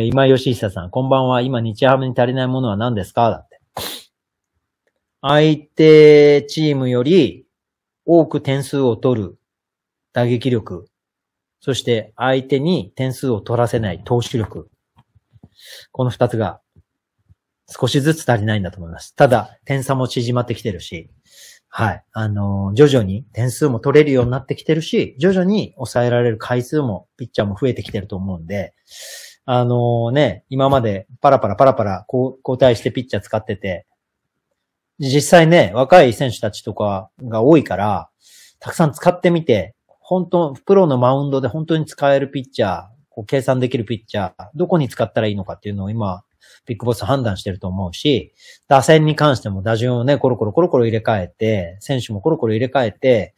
今井義久さん、こんばんは。今、日ハムに足りないものは何ですかだって。相手チームより多く点数を取る打撃力。そして相手に点数を取らせない投手力。この二つが少しずつ足りないんだと思います。ただ、点差も縮まってきてるし、はい。あのー、徐々に点数も取れるようになってきてるし、徐々に抑えられる回数も、ピッチャーも増えてきてると思うんで、あのね、今までパラパラパラパラ交代してピッチャー使ってて、実際ね、若い選手たちとかが多いから、たくさん使ってみて、本当、プロのマウンドで本当に使えるピッチャー、こう計算できるピッチャー、どこに使ったらいいのかっていうのを今、ビッグボス判断してると思うし、打線に関しても打順をね、コロコロコロコロ入れ替えて、選手もコロコロ入れ替えて、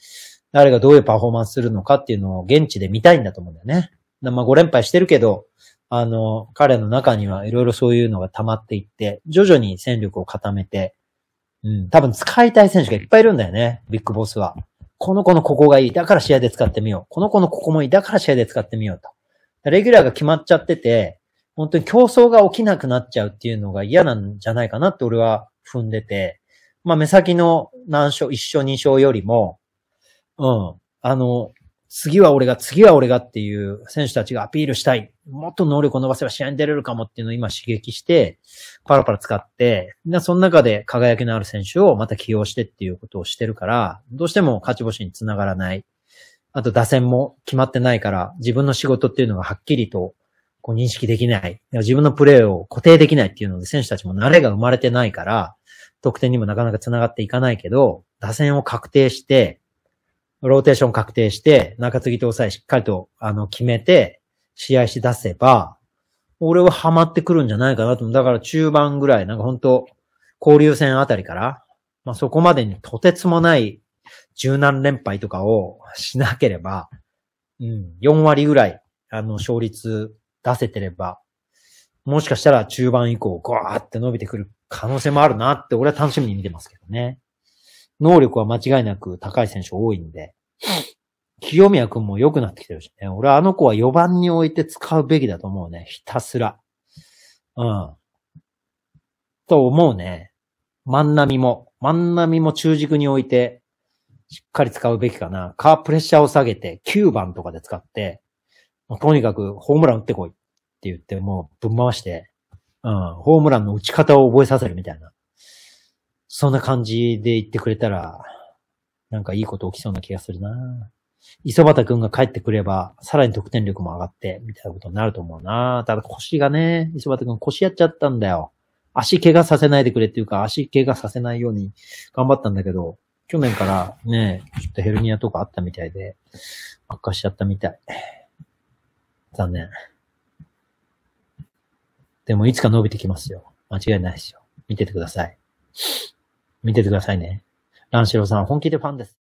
誰がどういうパフォーマンスするのかっていうのを現地で見たいんだと思うんだよね。まあ5連敗してるけど、あの、彼の中にはいろいろそういうのが溜まっていって、徐々に戦力を固めて、うん、多分使いたい選手がいっぱいいるんだよね、ビッグボスは。この子のここがいい、だから試合で使ってみよう。この子のここもいい、だから試合で使ってみようと。レギュラーが決まっちゃってて、本当に競争が起きなくなっちゃうっていうのが嫌なんじゃないかなって俺は踏んでて、まあ目先の難所、一勝二勝よりも、うん、あの、次は俺が、次は俺がっていう選手たちがアピールしたい。もっと能力を伸ばせば試合に出れるかもっていうのを今刺激して、パラパラ使って、なその中で輝きのある選手をまた起用してっていうことをしてるから、どうしても勝ち星につながらない。あと打線も決まってないから、自分の仕事っていうのがはっきりとこう認識できない。自分のプレーを固定できないっていうので、選手たちも慣れが生まれてないから、得点にもなかなか繋がっていかないけど、打線を確定して、ローテーション確定して、中継ぎと抑えしっかりと、あの、決めて、試合し出せば、俺はハマってくるんじゃないかなと。だから中盤ぐらい、なんか本当交流戦あたりから、まあそこまでにとてつもない柔軟連敗とかをしなければ、うん、4割ぐらい、あの、勝率出せてれば、もしかしたら中盤以降、ガーって伸びてくる可能性もあるなって、俺は楽しみに見てますけどね。能力は間違いなく高い選手多いんで、清宮くんも良くなってきてるしね。俺はあの子は4番に置いて使うべきだと思うね。ひたすら。うん。と思うね。万波も、万波も中軸に置いて、しっかり使うべきかな。カープレッシャーを下げて、9番とかで使って、もうとにかくホームラン打ってこいって言って、もうぶん回して、うん、ホームランの打ち方を覚えさせるみたいな。そんな感じで言ってくれたら、なんかいいこと起きそうな気がするな磯畑くんが帰ってくれば、さらに得点力も上がって、みたいなことになると思うなただ腰がね、磯畑くん腰やっちゃったんだよ。足怪我させないでくれっていうか、足怪我させないように頑張ったんだけど、去年からね、ちょっとヘルニアとかあったみたいで、悪化しちゃったみたい。残念。でもいつか伸びてきますよ。間違いないですよ。見ててください。見ててくださいね。ランシロさん、本気でファンです。